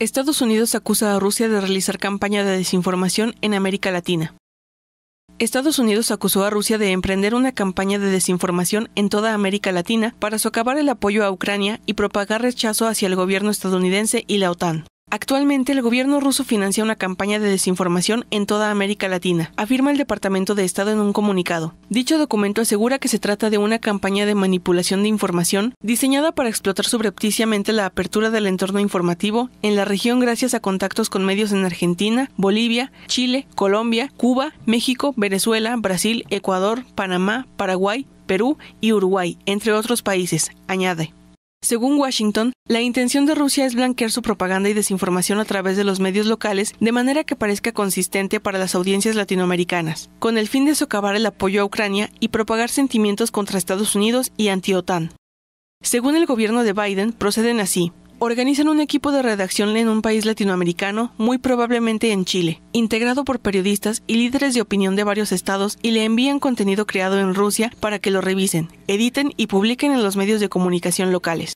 Estados Unidos acusa a Rusia de realizar campaña de desinformación en América Latina. Estados Unidos acusó a Rusia de emprender una campaña de desinformación en toda América Latina para socavar el apoyo a Ucrania y propagar rechazo hacia el gobierno estadounidense y la OTAN. Actualmente el gobierno ruso financia una campaña de desinformación en toda América Latina, afirma el Departamento de Estado en un comunicado. Dicho documento asegura que se trata de una campaña de manipulación de información diseñada para explotar subrepticiamente la apertura del entorno informativo en la región gracias a contactos con medios en Argentina, Bolivia, Chile, Colombia, Cuba, México, Venezuela, Brasil, Ecuador, Panamá, Paraguay, Perú y Uruguay, entre otros países, añade. Según Washington, la intención de Rusia es blanquear su propaganda y desinformación a través de los medios locales de manera que parezca consistente para las audiencias latinoamericanas, con el fin de socavar el apoyo a Ucrania y propagar sentimientos contra Estados Unidos y anti-OTAN. Según el gobierno de Biden, proceden así organizan un equipo de redacción en un país latinoamericano, muy probablemente en Chile, integrado por periodistas y líderes de opinión de varios estados y le envían contenido creado en Rusia para que lo revisen, editen y publiquen en los medios de comunicación locales.